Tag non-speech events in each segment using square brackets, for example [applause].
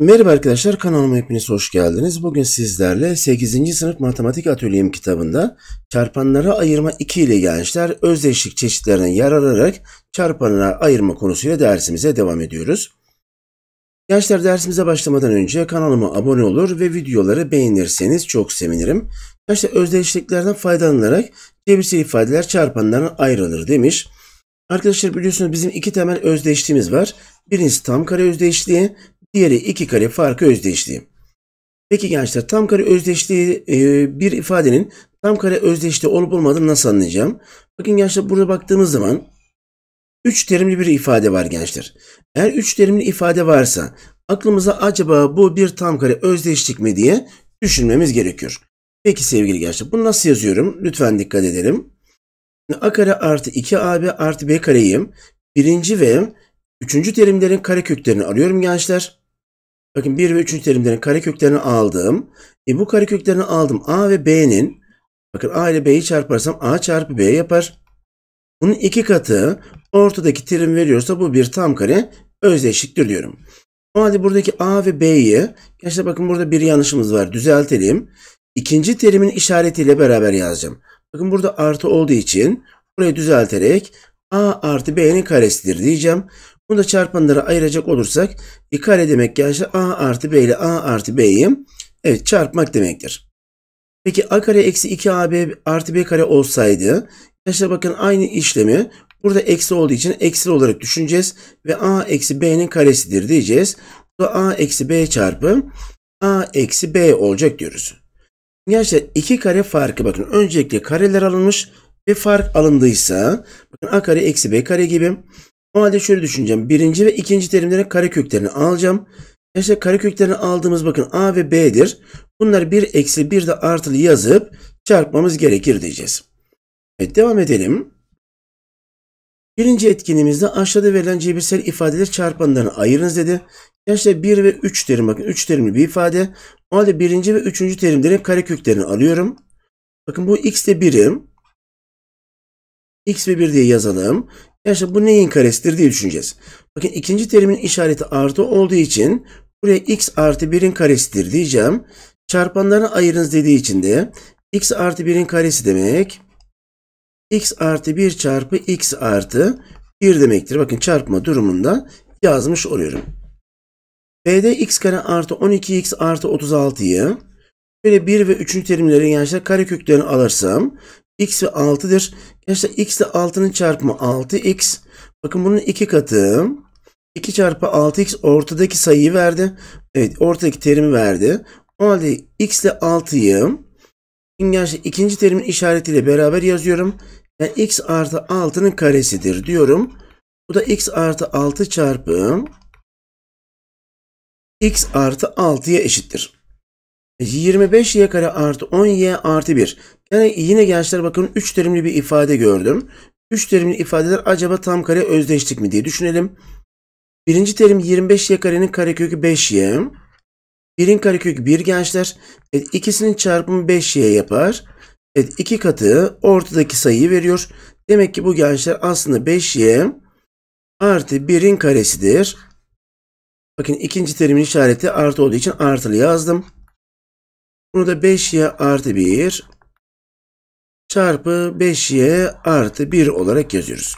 Merhaba arkadaşlar kanalıma hepiniz hoş geldiniz. Bugün sizlerle 8. sınıf matematik atölyem kitabında çarpanlara ayırma 2 ile gençler özdeşlik çeşitlerine yararlanarak çarpanlara ayırma konusuyla dersimize devam ediyoruz. Gençler dersimize başlamadan önce kanalıma abone olur ve videoları beğenirseniz çok sevinirim. Gençler özdeşliklerden faydalanarak Cebirsi ifadeler çarpanların ayrılır demiş. Arkadaşlar biliyorsunuz bizim iki temel özdeşliğimiz var. Birincisi tam kare özdeşliği, diğeri iki kare farkı özdeşliği. Peki gençler tam kare özdeşliği e, bir ifadenin tam kare özdeşliği olup olmadığını nasıl anlayacağım? Bakın gençler burada baktığımız zaman 3 terimli bir ifade var gençler. Eğer 3 terimli ifade varsa aklımıza acaba bu bir tam kare özdeşlik mi diye düşünmemiz gerekiyor. Peki sevgili gençler bunu nasıl yazıyorum? Lütfen dikkat edelim. A kare artı 2AB artı B kareyim. Birinci ve üçüncü terimlerin kare köklerini arıyorum gençler. Bakın bir ve üçüncü terimlerin kare köklerini aldım. E bu köklerini aldım. A ve B'nin bakın A ile B'yi çarparsam A çarpı B yapar. Bunun iki katı ortadaki terim veriyorsa bu bir tam kare özdeşliktir diyorum. O halde buradaki A ve B'yi gençler bakın burada bir yanlışımız var. Düzeltelim ikinci terimin işaretiyle beraber yazacağım. Bakın burada artı olduğu için burayı düzelterek a artı b'nin karesidir diyeceğim. Bunu da çarpanlara ayıracak olursak bir kare demek gerçi a artı b ile a artı b'yi evet çarpmak demektir. Peki a kare eksi 2ab artı b kare olsaydı arkadaşlar bakın aynı işlemi burada eksi olduğu için eksi olarak düşüneceğiz ve a eksi b'nin karesidir diyeceğiz. Bu da a eksi b çarpı a eksi b olacak diyoruz. Gençler iki kare farkı bakın. Öncelikle kareler alınmış ve fark alındıysa bakın a kare eksi b kare gibi. O halde şöyle düşüneceğim. Birinci ve ikinci terimlerin kare köklerini alacağım. Gençler kare köklerini aldığımız bakın a ve b'dir. Bunlar bir eksi bir de artılı yazıp çarpmamız gerekir diyeceğiz. Evet devam edelim. Birinci etkinliğimizde aşağıda verilen cebirsel ifadeler çarpanlarını ayırınız dedi. Gençler 1 ve 3 terim bakın 3 terimli bir ifade. O halde birinci ve üçüncü terimlerin kareköklerini alıyorum. Bakın bu x de birim. x ve 1 diye yazalım. Gençler bu neyin karesidir diye düşüneceğiz. Bakın ikinci terimin işareti artı olduğu için buraya x artı 1'in karesidir diyeceğim. Çarpanlarını ayırınız dediği için de x artı 1'in karesi demek x artı 1 çarpı x artı 1 demektir. Bakın çarpma durumunda yazmış oluyorum. B'de x kare artı 12x artı 36'yı böyle 1 ve 3. terimlerin gençler kare köklerini alırsam x ve 6'dır. Gençler x ile 6'nın çarpımı 6x. Bakın bunun 2 katı 2 çarpı 6x ortadaki sayıyı verdi. Evet ortadaki terimi verdi. O halde x ile 6'yı gençler ikinci terimin işaretiyle beraber yazıyorum. Yani x artı 6'nın karesidir diyorum. Bu da x artı 6 çarpı x artı 6'ya eşittir. 25y e, kare artı 10y artı 1. Yani yine gençler bakın 3 terimli bir ifade gördüm. 3 terimli ifadeler acaba tam kare özdeşlik mi diye düşünelim. Birinci terim 25y karenin karekökü 5y. 1'in karekökü 1 gençler. Evet, ikisinin çarpımı 5y yapar. Evet 2 katı ortadaki sayıyı veriyor. Demek ki bu gençler aslında 5y artı 1'in karesidir. Bakın ikinci terimin işareti artı olduğu için artılı yazdım. Bunu da 5y artı 1 çarpı 5y artı 1 olarak yazıyoruz.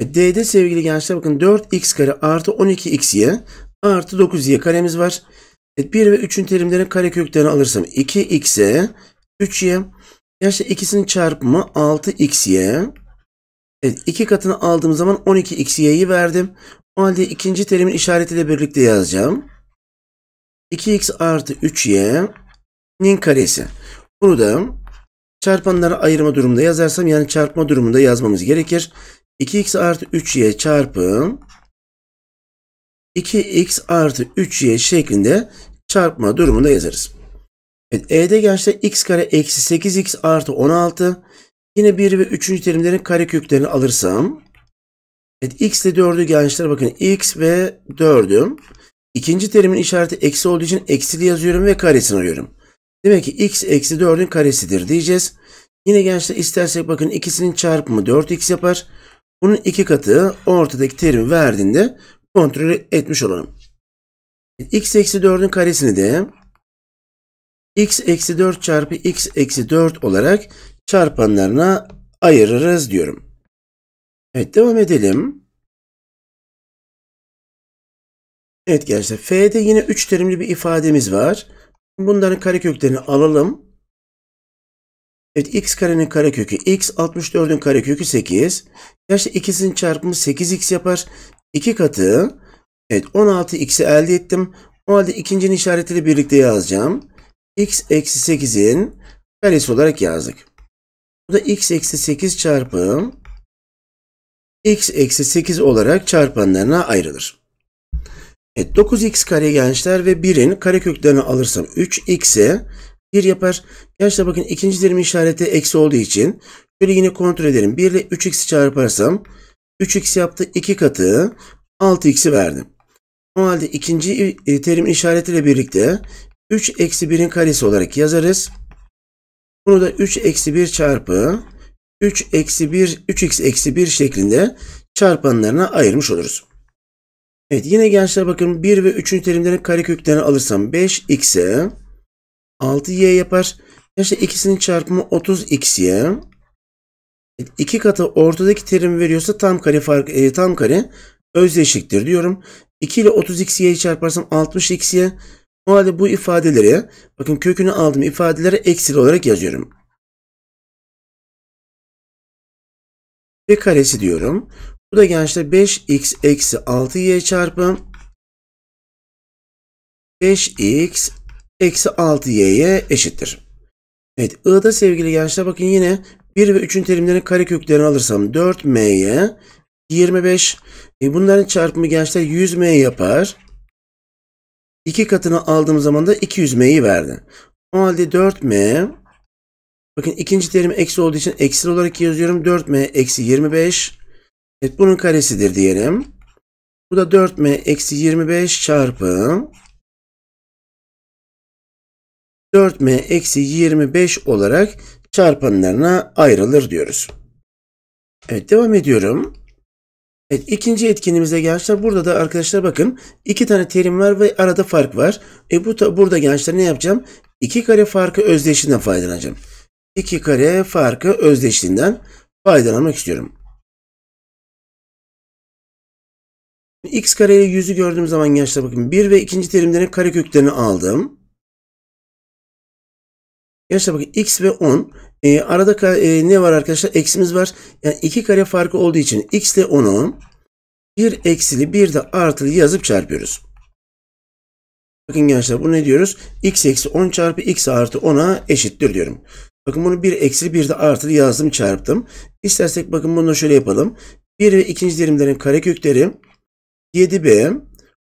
E, D'de sevgili gençler bakın 4x kare artı 12xy artı 9y karemiz var. 1 e, ve 3'ün terimlerin kareköklerini alırsam 2x'e 3y. Gerçi ikisinin çarpımı 6xy. Evet iki katını aldığım zaman 12xy'yi verdim. O halde ikinci terimin işaretiyle birlikte yazacağım. 2x artı 3y'nin karesi. Bunu da çarpanlara ayırma durumunda yazarsam yani çarpma durumunda yazmamız gerekir. 2x artı 3y çarpı 2x artı 3y şeklinde çarpma durumunda yazarız. Evet, E'de gençler x kare eksi 8x artı 16. Yine 1 ve 3. terimlerin kare köklerini alırsam. Evet x ile 4'ü gençler bakın x ve 4'üm. İkinci terimin işareti eksi olduğu için eksili yazıyorum ve karesini alıyorum. Demek ki x eksi 4'ün karesidir diyeceğiz. Yine gençler istersek bakın ikisinin çarpımı 4x yapar. Bunun iki katı ortadaki terimi verdiğinde kontrol etmiş olalım. x eksi 4'ün karesini de x eksi 4 çarpı x eksi 4 olarak çarpanlarına ayırırız diyorum. Evet devam edelim. Evet gençler f'de yine 3 terimli bir ifademiz var. Bunların kareköklerini alalım. Evet x karenin karekökü x 64'ün karekökü 8. Gerçi ikisinin çarpımı 8x yapar. 2 katı. Evet 16x'i elde ettim. O halde ikincinin işaretiyle birlikte yazacağım x eksi 8'in karesi olarak yazdık. Bu da x eksi 8 çarpı x eksi 8 olarak çarpanlarına ayrılır. Evet 9x kare gençler ve 1'in kareköklerini alırsam 3x'e 1 yapar. Gençler bakın ikinci dilimin işareti eksi olduğu için şöyle yine kontrol edelim. 1 ile 3 x çarparsam 3x yaptı 2 katı 6x'i verdim. O halde ikinci e, terim işaretiyle birlikte 3 eksi 1'in karesi olarak yazarız. Bunu da 3 eksi 1 çarpı 3 eksi 1 3x eksi 1 şeklinde çarpanlarına ayırmış oluruz. Evet yine gençler bakın 1 ve 3'ün terimlerin kareköklerini alırsam 5x'e 6y yapar. Gençler ikisinin çarpımı 30x'ye. İki katı ortadaki terim veriyorsa tam kare fark e, tam kare özdeşiktir diyorum. 2 ile 30x'ye çarparsam 60x'ye o halde bu ifadeleri bakın kökünü aldığım ifadelere eksili olarak yazıyorum. P karesi diyorum. Bu da gençler 5x eksi 6y çarpı 5x eksi 6y'ye eşittir. Evet I'da sevgili gençler bakın yine 1 ve 3'ün kare köklerini alırsam 4m'ye 25 e bunların çarpımı gençler 100m yapar. 2 katını aldığım zaman da 200m'yi verdi. O halde 4m bakın ikinci terim eksi olduğu için eksi olarak yazıyorum. 4m eksi 25 evet, bunun karesidir diyelim. Bu da 4m eksi 25 çarpı 4m eksi 25 olarak çarpanlarına ayrılır diyoruz. Evet devam ediyorum. Evet, ikinci etkinliğimizde gençler burada da arkadaşlar bakın iki tane terim var ve arada fark var. E bu da, burada gençler ne yapacağım? İki kare farkı özdeşliğinden faydalanacağım. İki kare farkı özdeşliğinden faydalanmak istiyorum. X kare ile 100'ü gördüğüm zaman gençler bakın 1 ve ikinci terimlerin kare köklerini aldım. Gençler bakın x ve 10 e, arada e, ne var arkadaşlar? Eksimiz var. Yani iki kare farkı olduğu için x ile 10'u bir eksili bir de artılı yazıp çarpıyoruz. Bakın gençler bu ne diyoruz? x eksi 10 çarpı x artı 10'a eşittir diyorum. Bakın bunu bir eksili bir de artılı yazdım çarptım. İstersek bakın bunu şöyle yapalım. 1 ve 2. dilimlerin karekökleri 7b.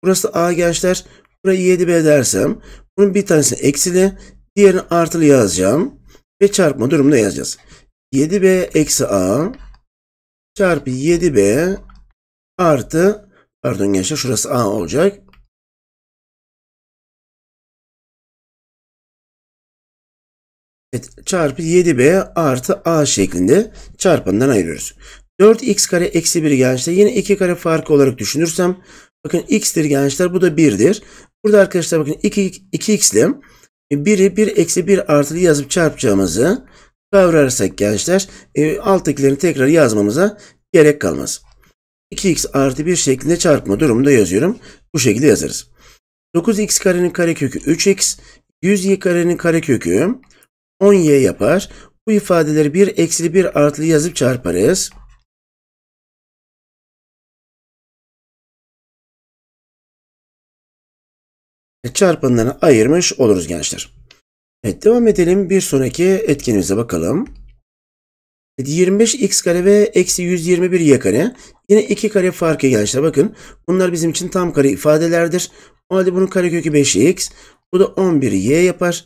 Burası a gençler. Burayı 7b dersem bunun bir tanesini eksili Diğerini artılı yazacağım. Ve çarpma durumunda yazacağız. 7b eksi a çarpı 7b artı pardon gençler şurası a olacak. Evet, çarpı 7b artı a şeklinde çarpandan ayırıyoruz. 4x kare eksi 1 gençler. Yine 2 kare farkı olarak düşünürsem bakın x'tir gençler bu da 1'dir. Burada arkadaşlar bakın 2, 2x ile e, biri 1 eksi 1 artı yazıp çarpacağımızı kavrarsak gençler e, alttakilerini tekrar yazmamıza gerek kalmaz. 2x artı 1 şeklinde çarpma durumunda yazıyorum. Bu şekilde yazarız. 9x karenin karekökü 3x, 100y karenin karekökü 10y yapar. Bu ifadeleri 1 eksili 1 artılı yazıp çarparız. E, çarpanlarını ayırmış oluruz gençler. Evet devam edelim. Bir sonraki etkenimize bakalım. 25x e, kare ve eksi 121y kare. Yine iki kare farkı gençler bakın. Bunlar bizim için tam kare ifadelerdir. O halde bunun karekökü 5x. Bu da 11y yapar.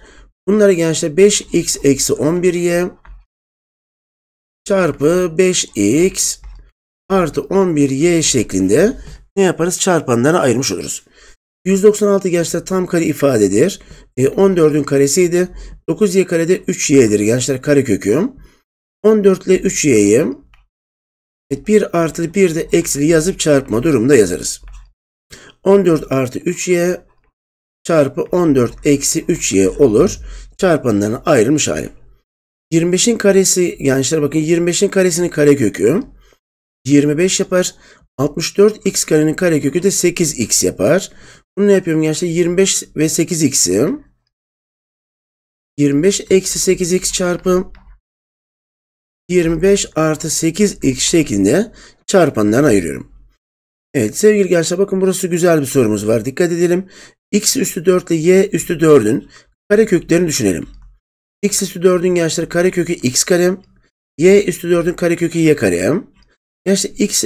Bunları gençler 5x eksi 11y çarpı 5x artı 11y şeklinde ne yaparız? Çarpanlarına ayırmış oluruz. 196 gençler tam kare ifadedir. E, 14'ün karesiydi. 9y karede 3y'dir gençler kare köküm. 14 ile 3y'yi evet, 1 artı 1 de eksili yazıp çarpma durumunda yazarız. 14 artı 3y çarpı 14 eksi 3y olur. Çarpanlarına ayrılmış hali. 25'in karesi gençler bakın 25'in karesinin karekökü 25 yapar. 64x karenin karekökü de 8x yapar. Bunu ne yapıyorum gençler? 25 ve 8x'i 25 eksi 8x çarpı 25 artı 8x şeklinde çarpanlarına ayırıyorum. Evet sevgili gençler bakın burası güzel bir sorumuz var. Dikkat edelim. x üstü 4 ile y üstü 4'ün kare köklerini düşünelim. x üstü 4'ün gençler kare kökü x kare, y üstü 4'ün kare kökü y kare. Gençler x,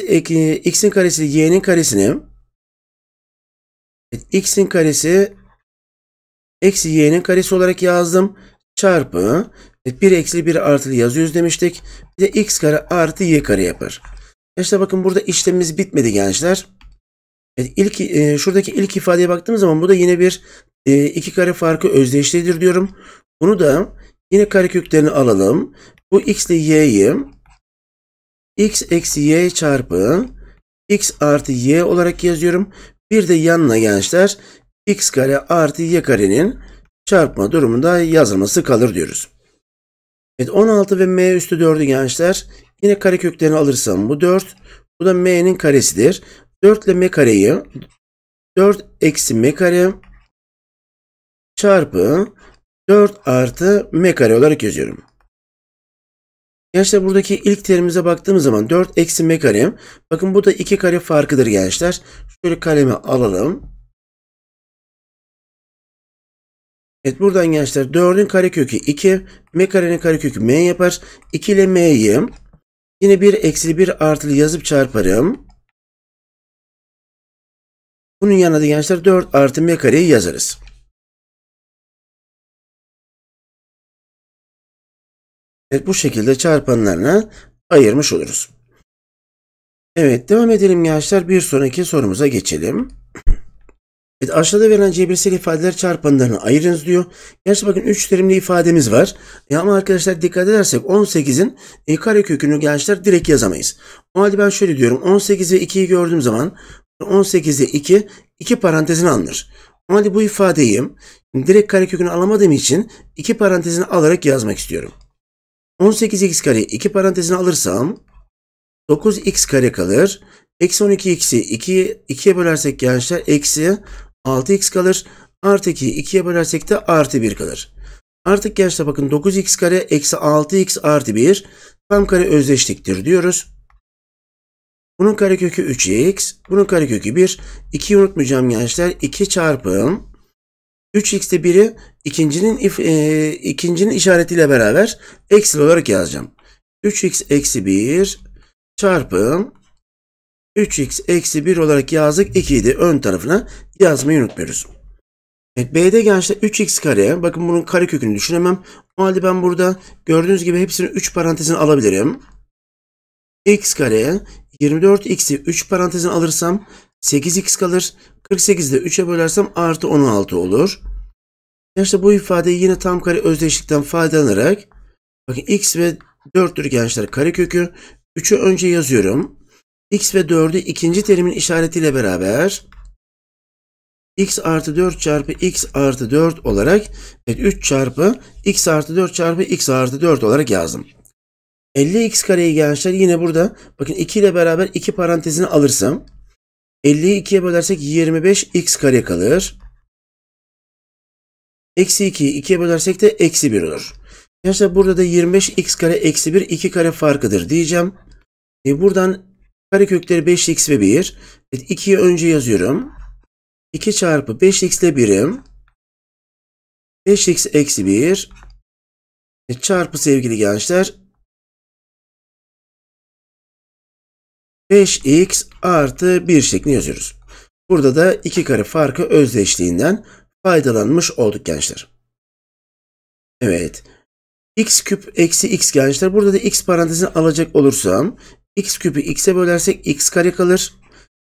x'in karesi y'nin karesini x'in karesi eksi y'nin karesi olarak yazdım. Çarpı 1 e, eksi 1 artılı yazıyoruz demiştik. Bir de x kare artı y kare yapar. İşte bakın burada işlemimiz bitmedi gençler. Evet, ilk, e, şuradaki ilk ifadeye baktığımız zaman bu da yine bir e, iki kare farkı özdeşlidir diyorum. Bunu da yine kare köklerini alalım. Bu x ile y'yi x eksi y çarpı x artı y olarak yazıyorum. Bir de yanına gençler x kare artı y karenin çarpma durumunda yazılması kalır diyoruz. Evet 16 ve m üstü 4'ü gençler yine kare köklerini alırsam bu 4 bu da m'nin karesidir. 4 ile m kareyi 4 eksi m kare çarpı 4 artı m kare olarak yazıyorum. Gençler buradaki ilk terimize baktığımız zaman 4 eksi m karem. Bakın bu da 2 kare farkıdır gençler. Şöyle kalemi alalım. Evet buradan gençler 4'ün kökü 2. M karenin kare kökü m yapar. 2 ile m'yi yine 1 eksili 1 artılı yazıp çarparım. Bunun yanına da gençler 4 artı m kareyi yazarız. Evet bu şekilde çarpanlarına ayırmış oluruz. Evet devam edelim gençler. Bir sonraki sorumuza geçelim. [clears throat] Evet, aşağıda verilen cebirsel ifadeler çarpanlarını ayırınız diyor. Gerçi bakın 3 terimli ifademiz var. E ama arkadaşlar dikkat edersek 18'in e, kare kökünü gençler direkt yazamayız. O halde ben şöyle diyorum. 18 ve 2'yi gördüğüm zaman 18 ile 2, 2 parantezini alınır. O halde bu ifadeyi direkt kare kökünü alamadığım için 2 parantezini alarak yazmak istiyorum. 18x kare 2 parantezine alırsam 9x kare kalır. Eksi 12x'i 2, 2'ye bölersek gençler eksi 6x kalır. Artı 2'yi 2'ye bölersek de artı 1 kalır. Artık gençler bakın 9x kare eksi 6x artı 1 tam kare özdeşliktir diyoruz. Bunun karekökü 3x. Bunun karekökü 1. 2'yi unutmayacağım gençler. 2 çarpım. 3x'te 1'i ikincinin, if, e, ikincinin işaretiyle beraber eksi olarak yazacağım. 3x eksi 1 çarpı 3x eksi 1 olarak yazdık. 2'yi de ön tarafına yazmayı unutmuyoruz. Evet, B'de gençler 3x kare. Bakın bunun kare kökünü düşünemem. O halde ben burada gördüğünüz gibi hepsini 3 parantezine alabilirim. x kare 24x'i 3 parantezine alırsam 8x kalır. 48'i de 3'e bölersem artı 16 olur. Gençler bu ifadeyi yine tam kare özdeşlikten faydalanarak bakın x ve 4'tür gençler Karekökü kökü. 3'ü önce yazıyorum. x ve 4'ü ikinci terimin işaretiyle beraber x artı 4 çarpı x artı 4 olarak evet 3 çarpı x artı 4 çarpı x artı 4 olarak yazdım. 50x kareyi gençler yine burada bakın 2 ile beraber 2 parantezini alırsam 50'yi 2'ye bölersek 25 x kare kalır. Eksi 2'yi 2'ye bölersek de eksi 1 olur. Arkadaşlar burada da 25 x kare eksi 1 2 kare farkıdır diyeceğim. E buradan kare kökleri 5x ve 1. Evet, 2'yi önce yazıyorum. 2 çarpı 5x ile 1'im. 5x eksi 1 e çarpı sevgili gençler 5x artı 1 şeklini yazıyoruz. Burada da iki kare farkı özdeşliğinden faydalanmış olduk gençler. Evet. x küp eksi x gençler. Burada da x parantezini alacak olursam x küpü x'e bölersek x kare kalır.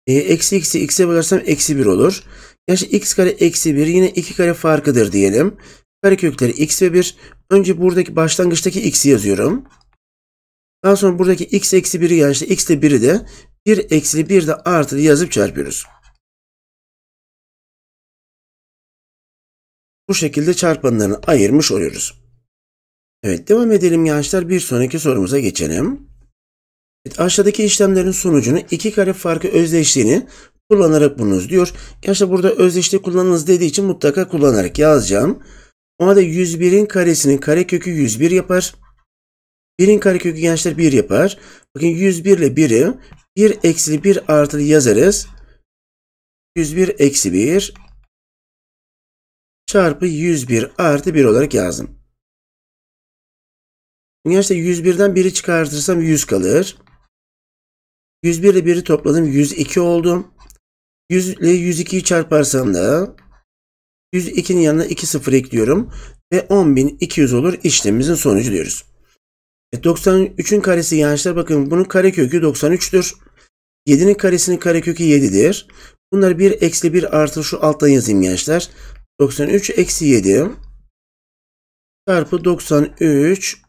E, eksi x'i x'e bölersem eksi 1 olur. Gerçi x kare eksi 1 yine 2 kare farkıdır diyelim. Kare kökleri x ve 1. Önce buradaki başlangıçtaki x'i yazıyorum. Daha sonra buradaki x eksi 1'i gelmişti. x de 1'i de 1 eksili 1 de artı yazıp çarpıyoruz. Bu şekilde çarpanlarını ayırmış oluyoruz. Evet devam edelim gençler. Bir sonraki sorumuza geçelim. Evet, aşağıdaki işlemlerin sonucunu iki kare farkı özdeşliğini kullanarak bulunuz diyor. Gençler burada özdeşliği kullanınız dediği için mutlaka kullanarak yazacağım. O halde 101'in karesinin karekökü 101 yapar. 1'in karekökü gençler 1 yapar. Bakın 101 ile 1'i 1 eksili 1 artılı yazarız. 101 eksi 1 çarpı 101 artı 1 olarak yazdım. Gençler 101'den 1'i çıkartırsam 100 kalır. 101 ile 1'i topladım 102 oldu. 100 ile 102'yi çarparsam da 102'nin yanına 2 sıfır ekliyorum ve 10.200 olur işlemimizin sonucu diyoruz. E 93'ün karesi gençler bakın bunun karekökü 93'tür. 7'nin karesinin karekökü 7'dir. Bunlar 1 eksi 1 artı şu alttan yazayım gençler. 93 eksi 7 çarpı 93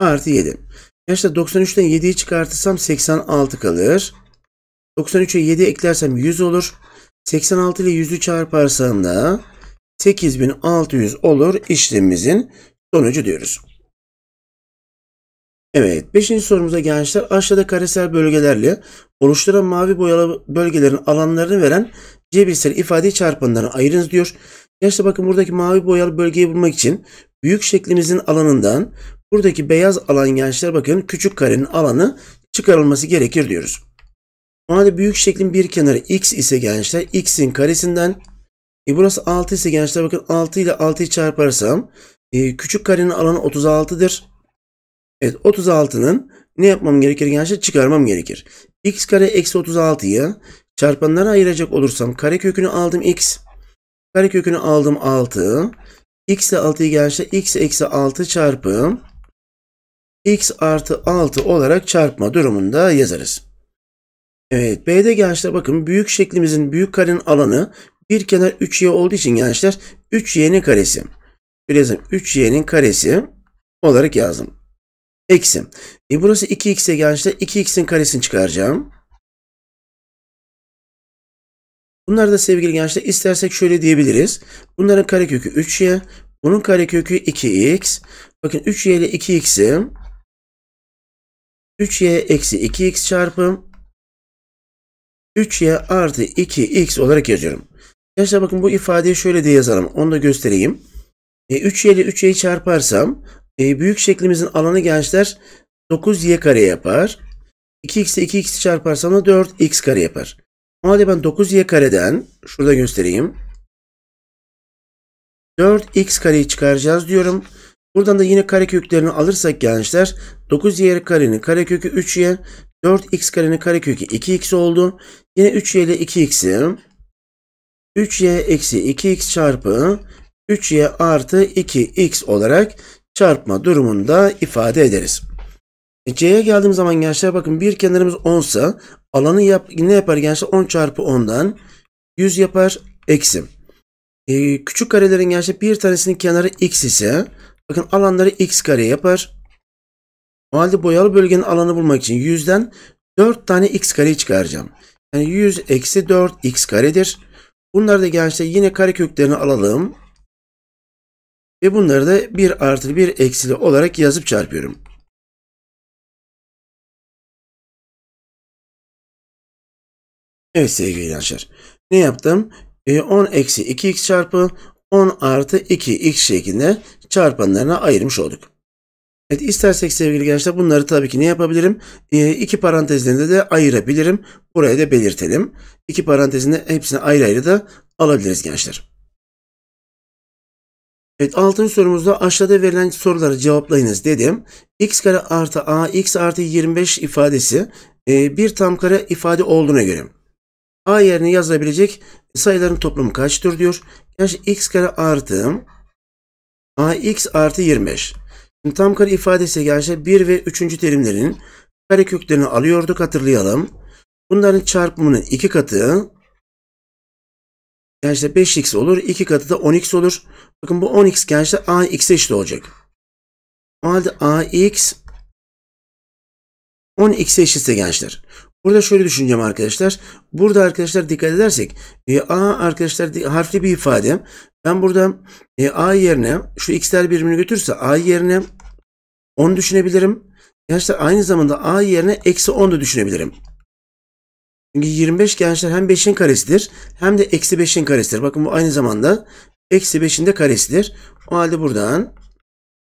artı 7. Gençler 93'ten 7'yi çıkartırsam 86 kalır. 93'e 7 eklersem 100 olur. 86 ile 100'ü çarparsam da 8600 olur işlemimizin sonucu diyoruz. Evet, beşinci sorumuza gençler aşağıda karesel bölgelerle oluşturan mavi boyalı bölgelerin alanlarını veren cebirsel ifade çarpanlarını ayırınız diyor. Gençler bakın buradaki mavi boyalı bölgeyi bulmak için büyük şeklimizin alanından buradaki beyaz alan gençler bakın küçük karenin alanı çıkarılması gerekir diyoruz. O halde büyük şeklin bir kenarı x ise gençler x'in karesinden e burası 6 ise gençler bakın 6 ile 6'yı çarparsam e, küçük karenin alanı 36'dır. Evet 36'nın ne yapmam gerekir gençler? Çıkarmam gerekir. x kare eksi 36'yı çarpanlara ayıracak olursam kare kökünü aldım x. Kare kökünü aldım 6. x ile 6'yı gençler x eksi 6 çarpı x artı 6 olarak çarpma durumunda yazarız. Evet B'de gençler bakın büyük şeklimizin büyük karenin alanı bir kenar 3y olduğu için gençler 3y'nin karesi bilesim 3y'nin karesi olarak yazdım. Eksi. E burası 2x'e gelmişse 2x'in karesini çıkaracağım. Bunlar da sevgili gençler istersek şöyle diyebiliriz. Bunların karekökü 3y, bunun karekökü 2x. Bakın 3y ile 2x'i 3y eksi 2x çarpı 3y artı 2x olarak yazıyorum. Gençler bakın bu ifadeyi şöyle diye yazalım. Onu da göstereyim. 3y ile 3 3'yi çarparsam e, büyük şeklimizin alanı gençler 9y kare yapar. 2x ile 2x çarparsam da 4x kare yapar. Normalde ben 9y kareden şurada göstereyim. 4x kareyi çıkaracağız diyorum. Buradan da yine kareköklerini alırsak gençler 9y karenin karekökü 3y 4x karenin karekökü 2x oldu. Yine 3y ile 2x'i 3y eksi 2x çarpı 3y artı 2x olarak çarpma durumunda ifade ederiz. E, c'ye geldiğim zaman gençler bakın bir kenarımız 10 sa alanı yap, ne yapar gençler? 10 çarpı 10'dan 100 yapar eksi. Ee, küçük karelerin gençler bir tanesinin kenarı x ise bakın alanları x kare yapar. O halde boyalı bölgenin alanı bulmak için 100'den 4 tane x kareyi çıkaracağım. Yani 100 eksi 4 x karedir. Bunları da gençler yine kare köklerini alalım. Ve bunları da 1 artı 1 eksili olarak yazıp çarpıyorum. Evet sevgili gençler. Ne yaptım? E, 10 eksi 2x çarpı 10 artı 2x şeklinde çarpanlarına ayırmış olduk. Evet istersek sevgili gençler bunları tabii ki ne yapabilirim? E, iki parantezlerinde de ayırabilirim. Buraya da belirtelim. İki parantezinde hepsini ayrı ayrı da alabiliriz gençler. Evet 6. sorumuzda aşağıda verilen soruları cevaplayınız dedim. x kare artı a x artı 25 ifadesi e, bir tam kare ifade olduğuna göre a yerine yazılabilecek sayıların toplamı kaçtır diyor. Yani x kare artı a x artı 25. Şimdi tam kare ifadesi gerçi 1 ve 3. terimlerin kare köklerini alıyorduk hatırlayalım. Bunların çarpımının iki katı Gençler 5x olur. 2 katı da 10x olur. Bakın bu 10x gençte ax'e eşit olacak. O halde ax 10x'e eşitse gençler. Burada şöyle düşüneceğim arkadaşlar. Burada arkadaşlar dikkat edersek e, a arkadaşlar harfli bir ifade. Ben burada e, a yerine şu x'ler birimini götürse a yerine 10 düşünebilirim. Gençler aynı zamanda a yerine eksi 10 da düşünebilirim. Çünkü 25 gençler hem 5'in karesidir hem de eksi 5'in karesidir. Bakın bu aynı zamanda eksi 5'in de karesidir. O halde buradan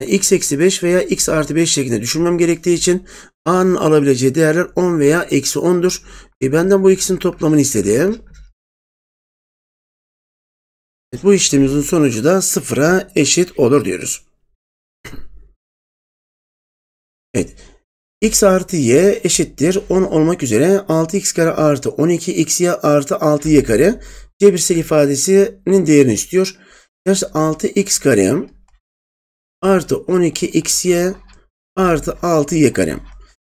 x eksi 5 veya x artı 5 şeklinde düşünmem gerektiği için a'nın alabileceği değerler 10 veya eksi 10'dur. E benden bu ikisinin toplamını istedim. Evet, bu işlemimizin sonucu da 0'a eşit olur diyoruz. Evet x artı y eşittir 10 olmak üzere 6x kare artı 12xy artı 6y kare cebirsel ifadesinin değerini istiyor. Yani 6x kare artı 12xy artı 6y kare.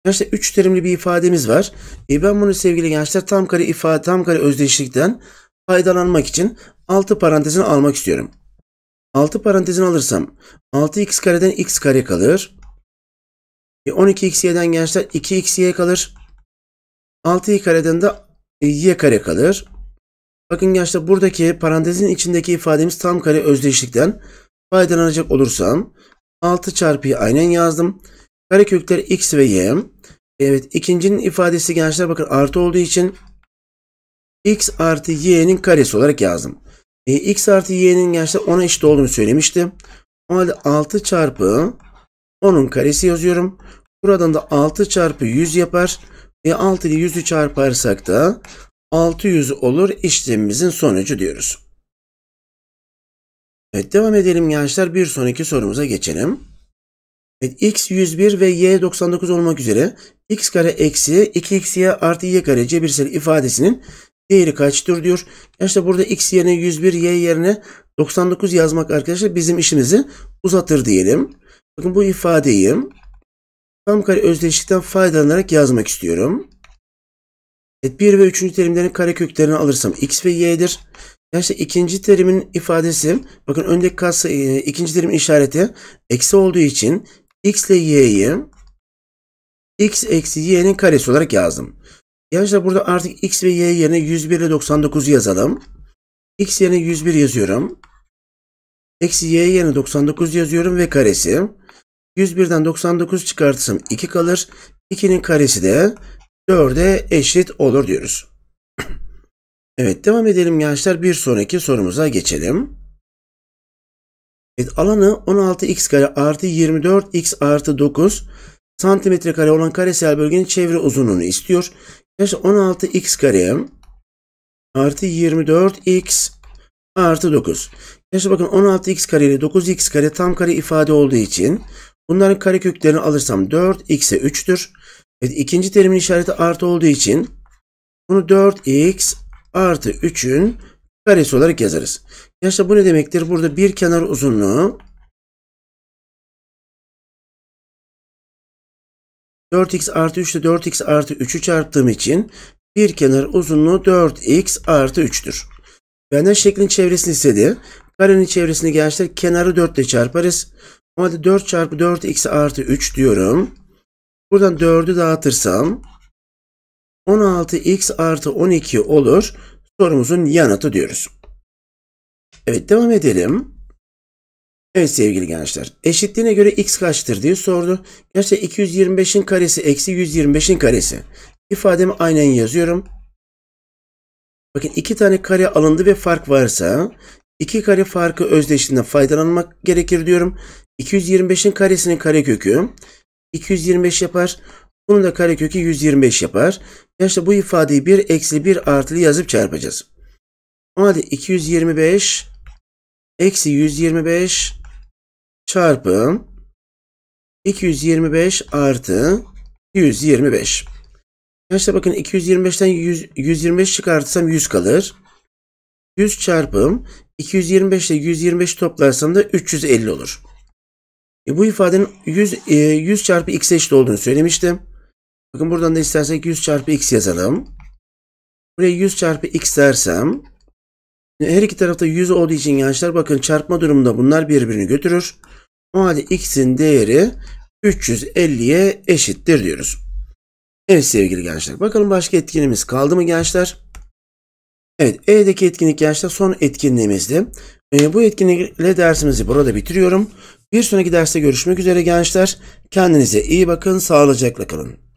Gençler 3 terimli bir ifademiz var. E ben bunu sevgili gençler tam kare ifade tam kare özdeşlikten faydalanmak için 6 parantezini almak istiyorum. 6 parantezini alırsam 6x kareden x kare kalır. E, 12xy'den gençler 2xy kalır. 6y kareden de y kare kalır. Bakın gençler buradaki parantezin içindeki ifademiz tam kare özdeşlikten faydalanacak olursam 6 çarpı aynen yazdım. Kare kökler x ve y. Evet ikincinin ifadesi gençler bakın artı olduğu için x artı y'nin karesi olarak yazdım. E, x artı y'nin gençler 10'a eşit olduğunu söylemiştim. O halde 6 çarpı onun karesi yazıyorum. Buradan da 6 çarpı 100 yapar. Ve 6 ile 100'ü çarparsak da 600 olur işlemimizin sonucu diyoruz. Evet devam edelim gençler. Bir sonraki sorumuza geçelim. Evet, x 101 ve y 99 olmak üzere x kare eksi 2xy artı y kare cebirsel ifadesinin değeri kaçtır diyor. İşte burada x yerine 101, y yerine 99 yazmak arkadaşlar bizim işimizi uzatır diyelim. Bakın bu ifadeyi tam kare özdeşlikten faydalanarak yazmak istiyorum. Evet, 1 ve 3. terimlerin kare köklerini alırsam x ve y'dir. Yani işte ikinci terimin ifadesi bakın öndeki kas e, ikinci terim işareti eksi olduğu için x ile y'yi x eksi y'nin karesi olarak yazdım. Yani işte burada artık x ve y yerine 101 ile 99 yazalım. x yerine 101 yazıyorum. Eksi y yerine 99 yazıyorum ve karesi. 101'den 99 çıkartırsam 2 kalır. 2'nin karesi de 4'e eşit olur diyoruz. [clears throat] Evet devam edelim gençler. Bir sonraki sorumuza geçelim. Evet, alanı 16x kare artı 24x artı 9 santimetre kare olan karesel bölgenin çevre uzunluğunu istiyor. İşte 16x kare artı 24x artı 9. İşte bakın 16x kare ile 9x kare tam kare ifade olduğu için Bunların kareköklerini alırsam 4 x'e 3'tür. Evet, ikinci terimin işareti artı olduğu için bunu 4x artı 3'ün karesi olarak yazarız. Gençler bu ne demektir? Burada bir kenar uzunluğu 4x artı 3 ile 4x artı 3'ü çarptığım için bir kenar uzunluğu 4x artı 3'tür. Benden şeklin çevresini istedi. Karenin çevresini gençler kenarı 4 ile çarparız. Normalde 4 çarpı 4 x artı 3 diyorum. Buradan 4'ü dağıtırsam 16x artı 12 olur. Sorumuzun yanıtı diyoruz. Evet devam edelim. Evet sevgili gençler. Eşitliğine göre x kaçtır diye sordu. Gerçi 225'in karesi eksi 125'in karesi. İfademi aynen yazıyorum. Bakın iki tane kare alındı ve fark varsa iki kare farkı özdeşliğinden faydalanmak gerekir diyorum. 225'in karesinin karekökü 225 yapar. Bunun da karekökü 125 yapar. Yani işte bu ifadeyi 1 eksi 1 artılı yazıp çarpacağız. O halde 225 eksi 125 çarpı 225 artı 125. Yani işte bakın 225'ten 100, 125 çıkartırsam 100 kalır. 100 çarpım 225 ile 125 toplarsam da 350 olur. E, bu ifadenin 100, e, 100 çarpı x eşit olduğunu söylemiştim. Bakın buradan da istersek 100 çarpı x yazalım. Buraya 100 çarpı x dersem her iki tarafta 100 olduğu için gençler bakın çarpma durumunda bunlar birbirini götürür. O halde x'in değeri 350'ye eşittir diyoruz. Evet sevgili gençler bakalım başka etkinimiz kaldı mı gençler? Evet E'deki etkinlik gençler son etkinliğimizdi. E, bu etkinlikle dersimizi burada bitiriyorum. Bir sonraki derste görüşmek üzere gençler. Kendinize iyi bakın, sağlıcakla kalın.